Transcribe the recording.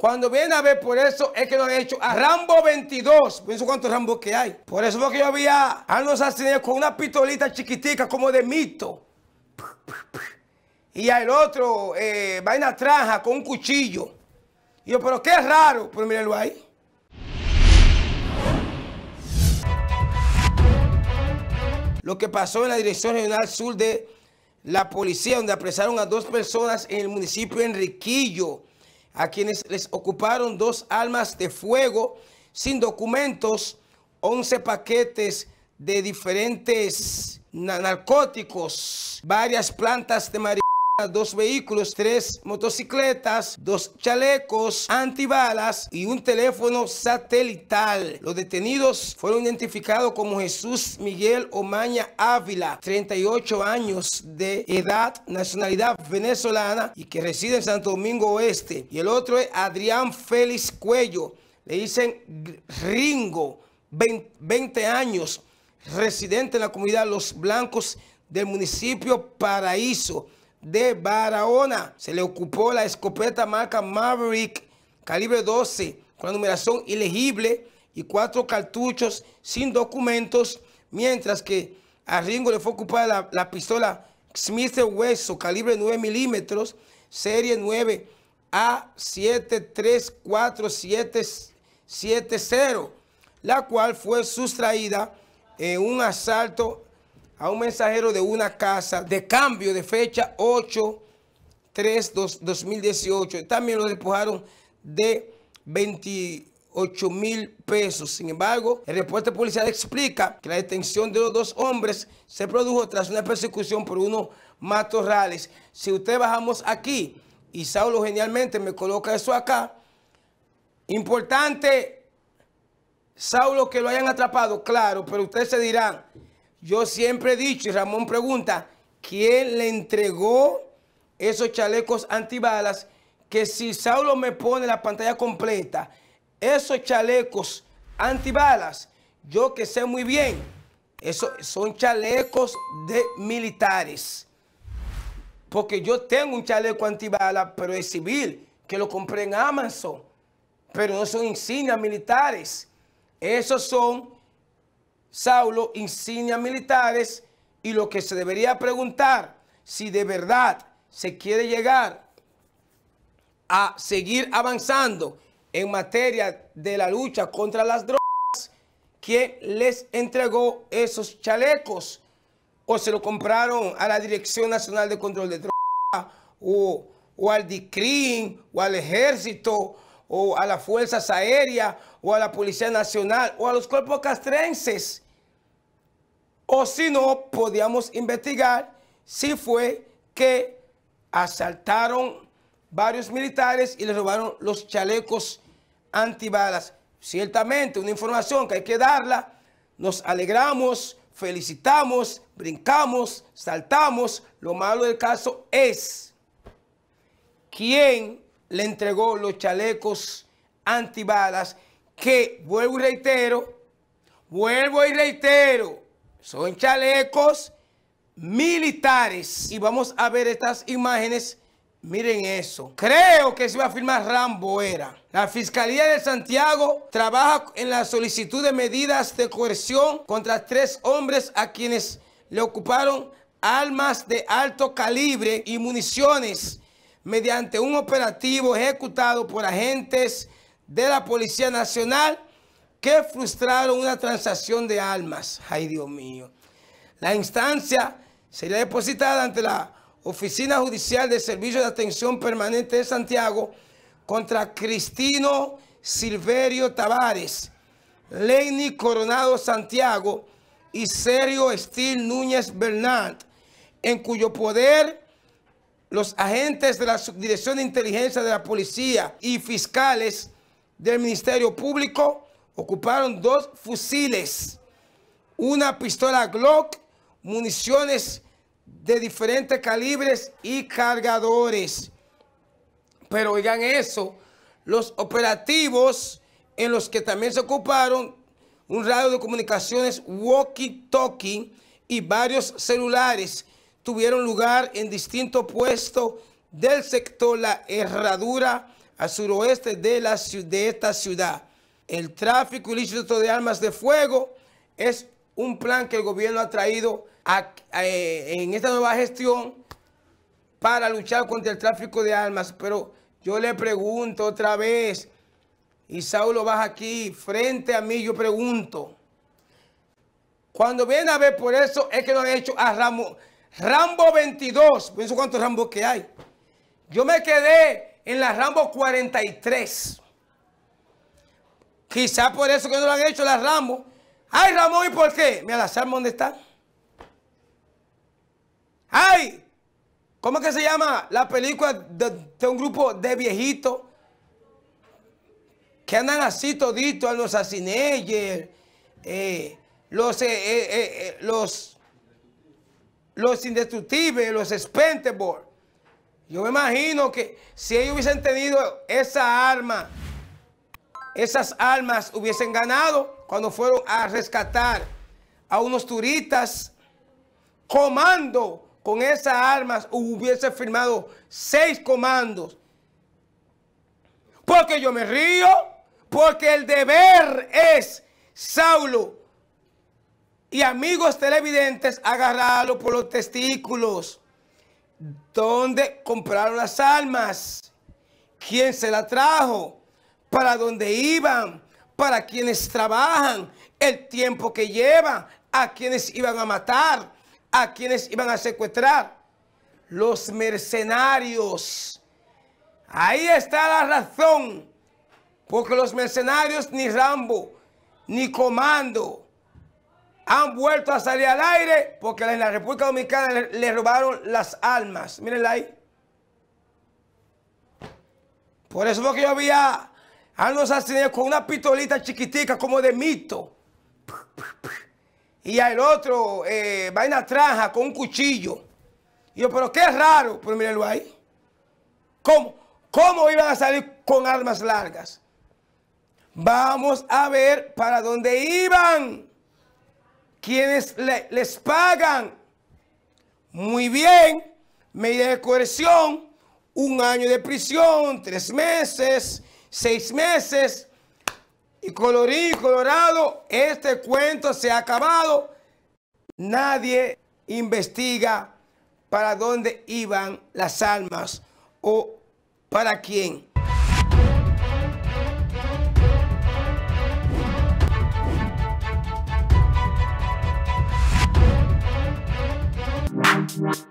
Cuando viene a ver, por eso es que lo han hecho a Rambo 22. Pienso cuántos Rambo que hay. Por eso porque yo había a unos con una pistolita chiquitica como de mito. Y al otro, eh, vaina traja con un cuchillo. Y yo, pero qué raro. Pero mírenlo ahí. Lo que pasó en la Dirección Regional Sur de la Policía, donde apresaron a dos personas en el municipio de Enriquillo a quienes les ocuparon dos almas de fuego sin documentos, 11 paquetes de diferentes narcóticos, varias plantas de marihuana dos vehículos, tres motocicletas, dos chalecos antibalas y un teléfono satelital. Los detenidos fueron identificados como Jesús Miguel Omaña Ávila, 38 años de edad, nacionalidad venezolana y que reside en Santo Domingo Oeste. Y el otro es Adrián Félix Cuello, le dicen Ringo, 20 años, residente en la comunidad Los Blancos del municipio Paraíso de Barahona. Se le ocupó la escopeta marca Maverick, calibre 12, con la numeración ilegible y cuatro cartuchos sin documentos, mientras que a Ringo le fue ocupada la, pistola Smith Hueso, calibre 9 milímetros, serie 9 a 734770 la cual fue sustraída en un asalto a un mensajero de una casa de cambio de fecha 8-3-2018. También lo despojaron de 28 mil pesos. Sin embargo, el reporte policial explica que la detención de los dos hombres se produjo tras una persecución por unos matorrales. Si usted bajamos aquí y Saulo genialmente me coloca eso acá, importante, Saulo que lo hayan atrapado, claro, pero ustedes se dirán... Yo siempre he dicho, y Ramón pregunta, ¿quién le entregó esos chalecos antibalas? Que si Saulo me pone la pantalla completa, esos chalecos antibalas, yo que sé muy bien, eso son chalecos de militares. Porque yo tengo un chaleco antibalas, pero es civil, que lo compré en Amazon. Pero no son insignias militares. Esos son Saulo insignias militares y lo que se debería preguntar si de verdad se quiere llegar a seguir avanzando en materia de la lucha contra las drogas, ¿quién les entregó esos chalecos? ¿O se lo compraron a la Dirección Nacional de Control de Drogas? ¿O, o al DICRIM ¿O al Ejército? o a las Fuerzas Aéreas, o a la Policía Nacional, o a los cuerpos castrenses. O si no, podíamos investigar si fue que asaltaron varios militares y les robaron los chalecos antibalas. Ciertamente, una información que hay que darla. Nos alegramos, felicitamos, brincamos, saltamos. Lo malo del caso es quién le entregó los chalecos antibalas que, vuelvo y reitero, vuelvo y reitero, son chalecos militares. Y vamos a ver estas imágenes. Miren eso. Creo que se va a firmar Rambo era. La Fiscalía de Santiago trabaja en la solicitud de medidas de coerción contra tres hombres a quienes le ocuparon armas de alto calibre y municiones mediante un operativo ejecutado por agentes de la Policía Nacional que frustraron una transacción de armas. Ay, Dios mío. La instancia sería depositada ante la Oficina Judicial de Servicio de Atención Permanente de Santiago contra Cristino Silverio Tavares, Lenny Coronado Santiago y Sergio Estil Núñez Bernard, en cuyo poder los agentes de la Subdirección de Inteligencia de la Policía y fiscales del Ministerio Público ocuparon dos fusiles, una pistola Glock, municiones de diferentes calibres y cargadores. Pero oigan eso, los operativos en los que también se ocuparon un radio de comunicaciones walkie-talkie y varios celulares tuvieron lugar en distintos puestos del sector La Herradura al suroeste de, la, de esta ciudad. El tráfico ilícito de armas de fuego es un plan que el gobierno ha traído eh, en esta nueva gestión para luchar contra el tráfico de armas. Pero yo le pregunto otra vez, y Saulo baja aquí, frente a mí yo pregunto, cuando viene a ver por eso es que lo han hecho a Ramón, Rambo 22, pienso cuántos Rambos que hay. Yo me quedé en la Rambo 43. Quizá por eso que no lo han hecho las Rambo. Ay, Ramón, ¿y por qué? Mira, las armas, ¿dónde están? Ay, ¿cómo que se llama la película de, un grupo de viejitos que andan así toditos, los eh, los, eh, eh, eh los los indestructibles, los expendables. Yo me imagino que si ellos hubiesen tenido esa arma, esas armas hubiesen ganado cuando fueron a rescatar a unos turistas. Comando con esas armas hubiese firmado seis comandos. Porque yo me río, porque el deber es, Saulo, y amigos televidentes, agarrarlo por los testículos. ¿Dónde compraron las almas? ¿Quién se la trajo? ¿Para dónde iban? ¿Para quienes trabajan? ¿El tiempo que llevan? ¿A quienes iban a matar? ¿A quienes iban a secuestrar? Los mercenarios. Ahí está la razón. Porque los mercenarios ni Rambo, ni Comando, han vuelto a salir al aire porque en la República Dominicana le, robaron las armas. Mírenla ahí. Por eso fue que yo había a los asesinos con una pistolita chiquitica como de mito. Y al otro, eh, vaina traja con un cuchillo. Y yo, pero qué raro. Pero mírenlo ahí. ¿Cómo? ¿Cómo iban a salir con armas largas? Vamos a ver para dónde iban quienes les pagan muy bien, medidas de coerción, un año de prisión, tres meses, seis meses, y colorín colorado, este cuento se ha acabado. Nadie investiga para dónde iban las almas o para quién. right.